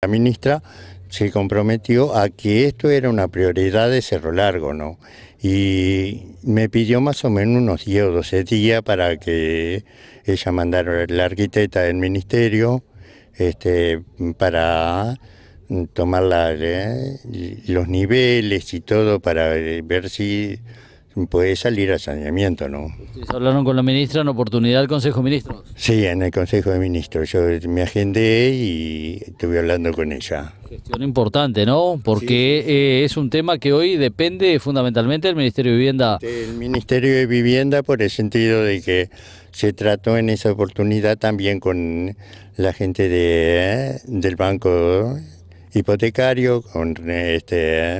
La ministra se comprometió a que esto era una prioridad de Cerro Largo, ¿no? Y me pidió más o menos unos 10 o 12 días para que ella mandara la arquitecta del ministerio este, para mm, tomar eh, los niveles y todo para eh, ver si puede salir al saneamiento, ¿no? ¿Ustedes hablaron con la ministra en oportunidad del Consejo de Ministros? Sí, en el Consejo de Ministros. Yo me agendé y estuve hablando con ella. Gestión importante, ¿no? Porque eh, es un tema que hoy depende fundamentalmente del Ministerio de Vivienda. El Ministerio de Vivienda por el sentido de que se trató en esa oportunidad también con la gente de, del Banco Hipotecario, con este...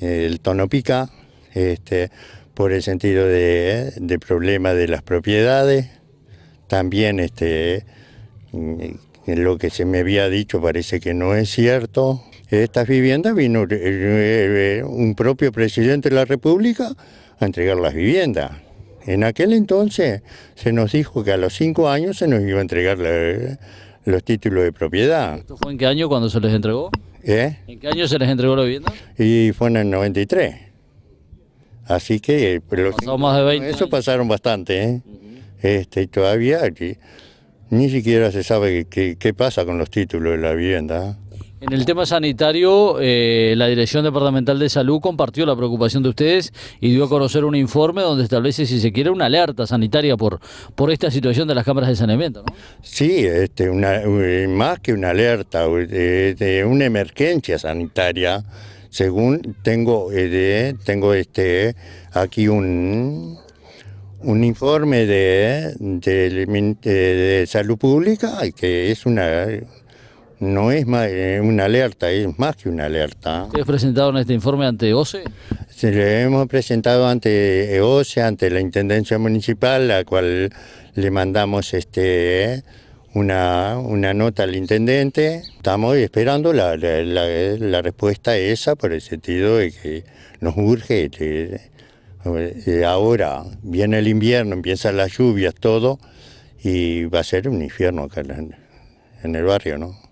el tono pica, este, por el sentido de, de, problema de las propiedades. También este, mm, lo que se me había dicho parece que no es cierto. Estas viviendas vino eh, eh, un propio presidente de la República a entregar las viviendas. En aquel entonces se nos dijo que a los cinco años se nos iba a entregar los títulos de propiedad. en qué año cuando se les entregó? ¿Eh? ¿En qué año se les entregó la vivienda? Y fue en el 93. Así que eh, eso pasaron bastante, ¿eh? este, y todavía aquí, ni siquiera se sabe qué pasa con los títulos de la vivienda. En el tema sanitario, eh, la Dirección Departamental de Salud compartió la preocupación de ustedes y dio a conocer un informe donde establece, si se quiere, una alerta sanitaria por, por esta situación de las cámaras de saneamiento. Sí, este, eh, más que una alerta, una emergencia sanitaria según tengo, eh, tengo este, aquí un, un informe de, de, salud pública que es una no es eh, una alerta, es más que una alerta. ¿Ustedes presentaron este informe ante OCE? Se lo hemos presentado ante eh, OCE, ante la Intendencia Municipal, a la cual le mandamos este una, una nota al intendente. Estamos esperando la, la, respuesta esa por el sentido de que nos urge. Este, eh, eh, ahora viene el invierno, empiezan las lluvias, todo, y va a ser un infierno acá en el barrio, ¿no?